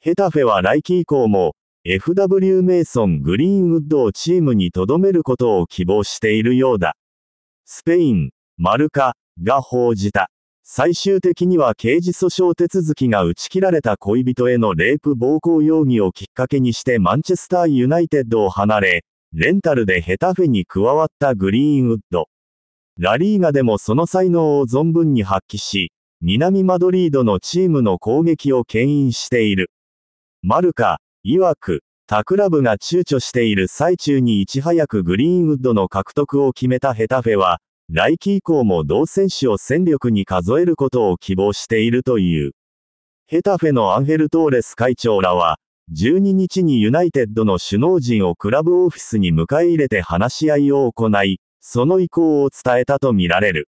ヘタフェは来季以降も、FW メイソン・グリーンウッドをチームに留めることを希望しているようだ。スペイン、マルカ、が報じた。最終的には刑事訴訟手続きが打ち切られた恋人へのレイプ暴行容疑をきっかけにしてマンチェスターユナイテッドを離れ、レンタルでヘタフェに加わったグリーンウッド。ラリーガでもその才能を存分に発揮し、南マドリードのチームの攻撃を牽引している。マルカ、曰く、他クラブが躊躇している最中にいち早くグリーンウッドの獲得を決めたヘタフェは、来季以降も同選手を戦力に数えることを希望しているという。ヘタフェのアンヘル・トーレス会長らは、12日にユナイテッドの首脳陣をクラブオフィスに迎え入れて話し合いを行い、その意向を伝えたとみられる。